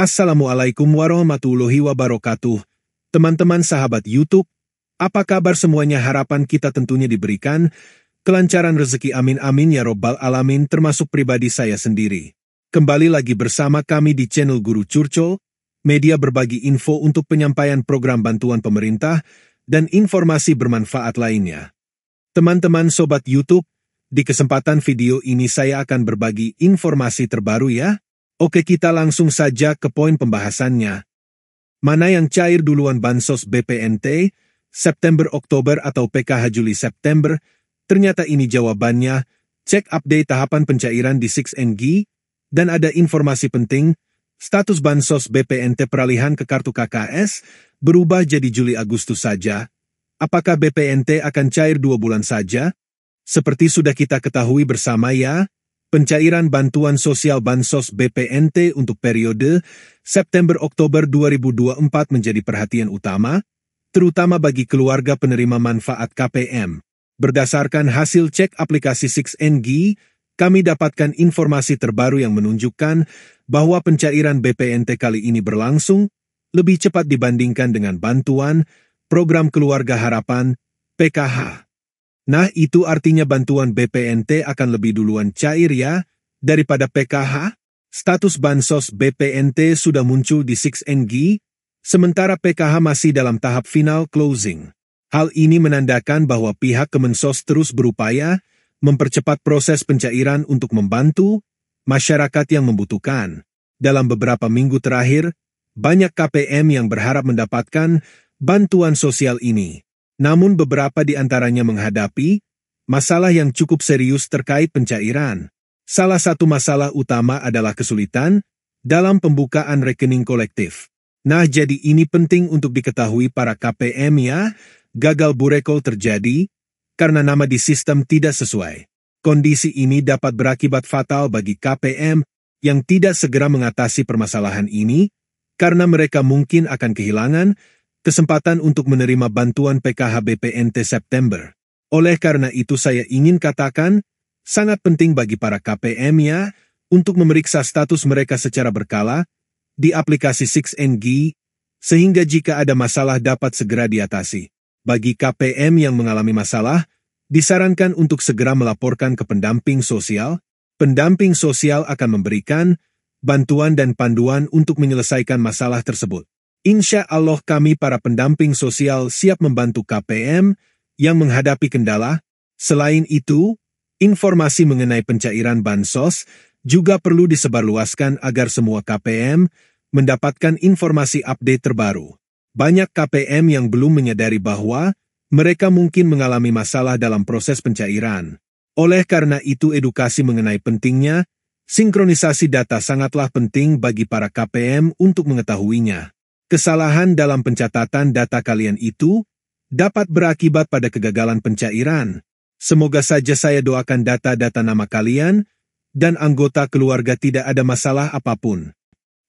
Assalamualaikum warahmatullahi wabarakatuh. Teman-teman sahabat YouTube, apa kabar semuanya harapan kita tentunya diberikan, kelancaran rezeki amin amin ya robbal alamin termasuk pribadi saya sendiri. Kembali lagi bersama kami di channel Guru Curcol, media berbagi info untuk penyampaian program bantuan pemerintah dan informasi bermanfaat lainnya. Teman-teman sobat YouTube, di kesempatan video ini saya akan berbagi informasi terbaru ya Oke kita langsung saja ke poin pembahasannya. Mana yang cair duluan Bansos BPNT, September-Oktober atau PKH Juli-September? Ternyata ini jawabannya, cek update tahapan pencairan di 6NG, dan ada informasi penting, status Bansos BPNT peralihan ke kartu KKS berubah jadi Juli-Agustus saja. Apakah BPNT akan cair dua bulan saja? Seperti sudah kita ketahui bersama ya, pencairan bantuan sosial Bansos BPNT untuk periode September-Oktober 2024 menjadi perhatian utama, terutama bagi keluarga penerima manfaat KPM. Berdasarkan hasil cek aplikasi 6NG, kami dapatkan informasi terbaru yang menunjukkan bahwa pencairan BPNT kali ini berlangsung lebih cepat dibandingkan dengan bantuan Program Keluarga Harapan, PKH. Nah itu artinya bantuan BPNT akan lebih duluan cair ya, daripada PKH? Status Bansos BPNT sudah muncul di 6NG, sementara PKH masih dalam tahap final closing. Hal ini menandakan bahwa pihak Kemensos terus berupaya mempercepat proses pencairan untuk membantu masyarakat yang membutuhkan. Dalam beberapa minggu terakhir, banyak KPM yang berharap mendapatkan bantuan sosial ini namun beberapa di antaranya menghadapi masalah yang cukup serius terkait pencairan. Salah satu masalah utama adalah kesulitan dalam pembukaan rekening kolektif. Nah, jadi ini penting untuk diketahui para KPM ya, gagal burekol terjadi karena nama di sistem tidak sesuai. Kondisi ini dapat berakibat fatal bagi KPM yang tidak segera mengatasi permasalahan ini karena mereka mungkin akan kehilangan kesempatan untuk menerima bantuan PKH BPNT September. Oleh karena itu saya ingin katakan, sangat penting bagi para KPM ya, untuk memeriksa status mereka secara berkala, di aplikasi 6NG, sehingga jika ada masalah dapat segera diatasi. Bagi KPM yang mengalami masalah, disarankan untuk segera melaporkan ke pendamping sosial. Pendamping sosial akan memberikan bantuan dan panduan untuk menyelesaikan masalah tersebut. Insya Allah kami para pendamping sosial siap membantu KPM yang menghadapi kendala. Selain itu, informasi mengenai pencairan bansos juga perlu disebarluaskan agar semua KPM mendapatkan informasi update terbaru. Banyak KPM yang belum menyadari bahwa mereka mungkin mengalami masalah dalam proses pencairan. Oleh karena itu edukasi mengenai pentingnya, sinkronisasi data sangatlah penting bagi para KPM untuk mengetahuinya. Kesalahan dalam pencatatan data kalian itu dapat berakibat pada kegagalan pencairan. Semoga saja saya doakan data-data nama kalian dan anggota keluarga tidak ada masalah apapun.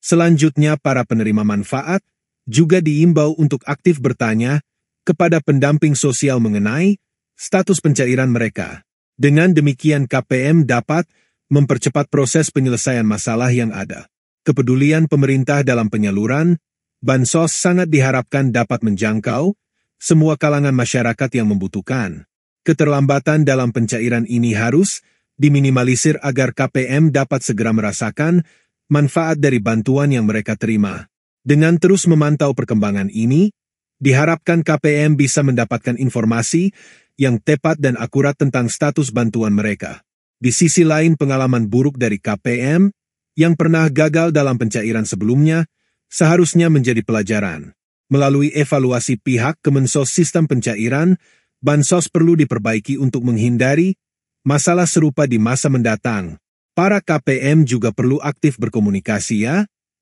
Selanjutnya, para penerima manfaat juga diimbau untuk aktif bertanya kepada pendamping sosial mengenai status pencairan mereka. Dengan demikian, KPM dapat mempercepat proses penyelesaian masalah yang ada. Kepedulian pemerintah dalam penyaluran bansos sangat diharapkan dapat menjangkau semua kalangan masyarakat yang membutuhkan. Keterlambatan dalam pencairan ini harus diminimalisir agar KPM dapat segera merasakan manfaat dari bantuan yang mereka terima. Dengan terus memantau perkembangan ini, diharapkan KPM bisa mendapatkan informasi yang tepat dan akurat tentang status bantuan mereka. Di sisi lain pengalaman buruk dari KPM yang pernah gagal dalam pencairan sebelumnya, seharusnya menjadi pelajaran. Melalui evaluasi pihak Kemensos sistem pencairan, bansos perlu diperbaiki untuk menghindari masalah serupa di masa mendatang. Para KPM juga perlu aktif berkomunikasi ya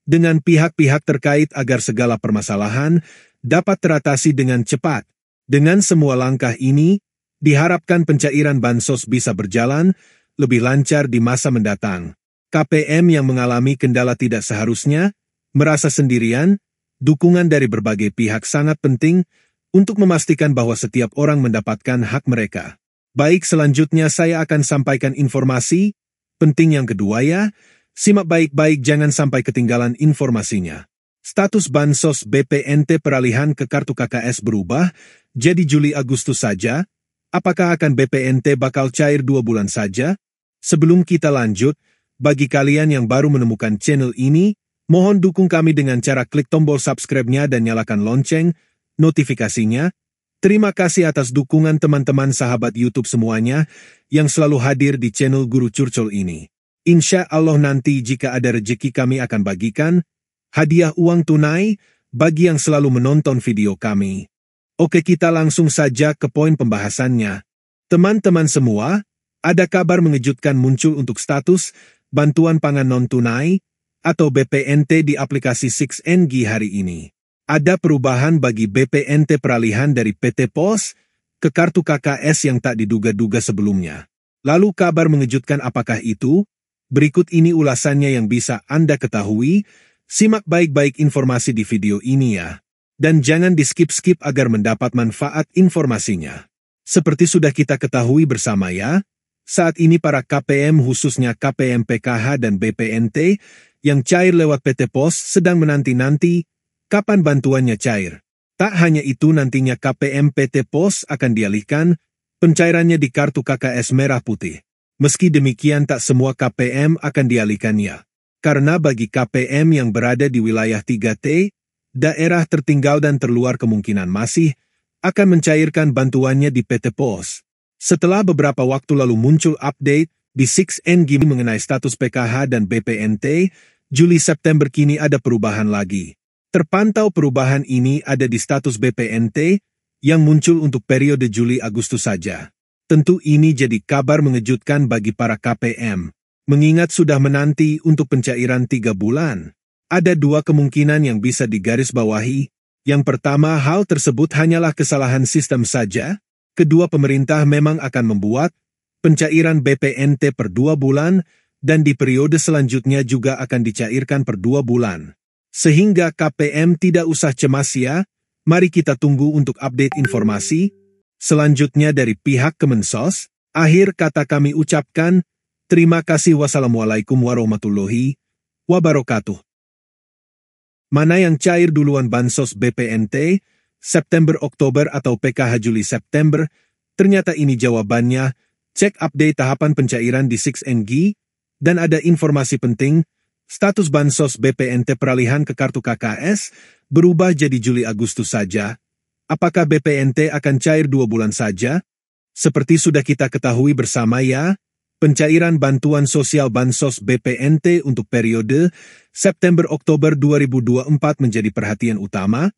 dengan pihak-pihak terkait agar segala permasalahan dapat teratasi dengan cepat. Dengan semua langkah ini, diharapkan pencairan bansos bisa berjalan lebih lancar di masa mendatang. KPM yang mengalami kendala tidak seharusnya merasa sendirian, dukungan dari berbagai pihak sangat penting untuk memastikan bahwa setiap orang mendapatkan hak mereka. Baik selanjutnya saya akan sampaikan informasi, penting yang kedua ya, simak baik-baik jangan sampai ketinggalan informasinya. Status Bansos BPNT peralihan ke kartu KKS berubah, jadi Juli-Agustus saja, apakah akan BPNT bakal cair dua bulan saja? Sebelum kita lanjut, bagi kalian yang baru menemukan channel ini, Mohon dukung kami dengan cara klik tombol subscribe-nya dan nyalakan lonceng, notifikasinya. Terima kasih atas dukungan teman-teman sahabat YouTube semuanya yang selalu hadir di channel Guru Curcol ini. Insya Allah nanti jika ada rejeki kami akan bagikan hadiah uang tunai bagi yang selalu menonton video kami. Oke kita langsung saja ke poin pembahasannya. Teman-teman semua, ada kabar mengejutkan muncul untuk status bantuan pangan non-tunai atau BPNT di aplikasi 6NG hari ini. Ada perubahan bagi BPNT peralihan dari PT POS ke kartu KKS yang tak diduga-duga sebelumnya. Lalu kabar mengejutkan apakah itu? Berikut ini ulasannya yang bisa Anda ketahui. Simak baik-baik informasi di video ini ya. Dan jangan di skip-skip agar mendapat manfaat informasinya. Seperti sudah kita ketahui bersama ya, saat ini para KPM khususnya KPM PKH dan BPNT yang cair lewat PT POS sedang menanti-nanti kapan bantuannya cair. Tak hanya itu nantinya KPM PT POS akan dialihkan pencairannya di kartu KKS Merah Putih. Meski demikian tak semua KPM akan dialihkannya. Karena bagi KPM yang berada di wilayah 3T, daerah tertinggal dan terluar kemungkinan masih akan mencairkan bantuannya di PT POS. Setelah beberapa waktu lalu muncul update di 6NG mengenai status PKH dan BPNT, Juli-September kini ada perubahan lagi. Terpantau perubahan ini ada di status BPNT yang muncul untuk periode Juli-Agustus saja. Tentu ini jadi kabar mengejutkan bagi para KPM, mengingat sudah menanti untuk pencairan tiga bulan. Ada dua kemungkinan yang bisa digarisbawahi. Yang pertama, hal tersebut hanyalah kesalahan sistem saja, kedua pemerintah memang akan membuat pencairan BPNT per dua bulan dan di periode selanjutnya juga akan dicairkan per dua bulan. Sehingga KPM tidak usah cemas ya, mari kita tunggu untuk update informasi. Selanjutnya dari pihak Kemensos, akhir kata kami ucapkan, terima kasih wassalamualaikum warahmatullahi wabarakatuh. Mana yang cair duluan bansos BPNT, September-Oktober atau PKH Juli-September, ternyata ini jawabannya, cek update tahapan pencairan di 6NG, dan ada informasi penting, status Bansos BPNT peralihan ke kartu KKS berubah jadi Juli-Agustus saja. Apakah BPNT akan cair dua bulan saja? Seperti sudah kita ketahui bersama ya, pencairan bantuan sosial Bansos BPNT untuk periode September-Oktober 2024 menjadi perhatian utama,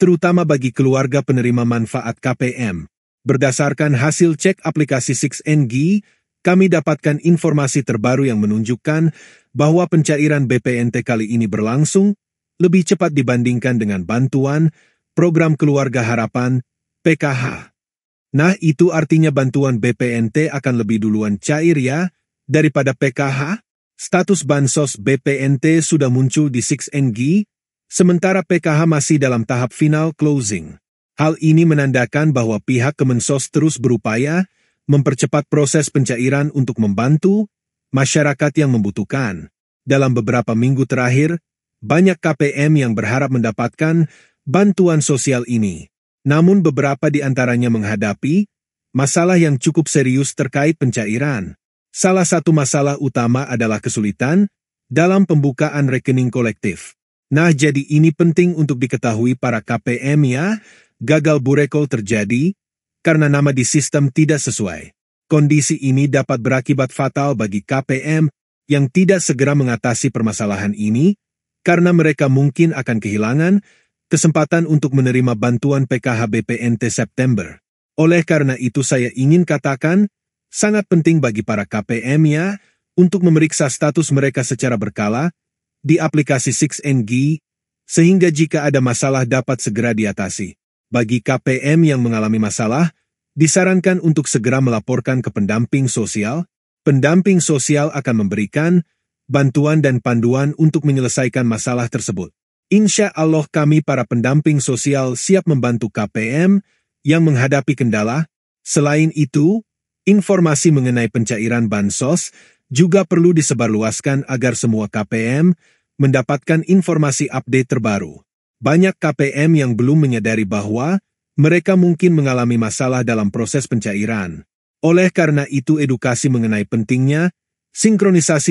terutama bagi keluarga penerima manfaat KPM. Berdasarkan hasil cek aplikasi 6NG, kami dapatkan informasi terbaru yang menunjukkan bahwa pencairan BPNT kali ini berlangsung lebih cepat dibandingkan dengan bantuan Program Keluarga Harapan PKH. Nah, itu artinya bantuan BPNT akan lebih duluan cair ya daripada PKH. Status bansos BPNT sudah muncul di 6NG Sementara PKH masih dalam tahap final closing. Hal ini menandakan bahwa pihak Kemensos terus berupaya mempercepat proses pencairan untuk membantu masyarakat yang membutuhkan. Dalam beberapa minggu terakhir, banyak KPM yang berharap mendapatkan bantuan sosial ini. Namun beberapa di antaranya menghadapi masalah yang cukup serius terkait pencairan. Salah satu masalah utama adalah kesulitan dalam pembukaan rekening kolektif. Nah jadi ini penting untuk diketahui para KPM ya, gagal burekol terjadi karena nama di sistem tidak sesuai. Kondisi ini dapat berakibat fatal bagi KPM yang tidak segera mengatasi permasalahan ini karena mereka mungkin akan kehilangan kesempatan untuk menerima bantuan PKH BPNT September. Oleh karena itu saya ingin katakan, sangat penting bagi para KPM ya, untuk memeriksa status mereka secara berkala, di aplikasi 6NG, sehingga jika ada masalah dapat segera diatasi. Bagi KPM yang mengalami masalah, disarankan untuk segera melaporkan ke pendamping sosial. Pendamping sosial akan memberikan bantuan dan panduan untuk menyelesaikan masalah tersebut. Insya Allah kami para pendamping sosial siap membantu KPM yang menghadapi kendala. Selain itu, informasi mengenai pencairan bansos juga perlu disebarluaskan agar semua KPM mendapatkan informasi update terbaru. Banyak KPM yang belum menyadari bahwa mereka mungkin mengalami masalah dalam proses pencairan. Oleh karena itu edukasi mengenai pentingnya sinkronisasi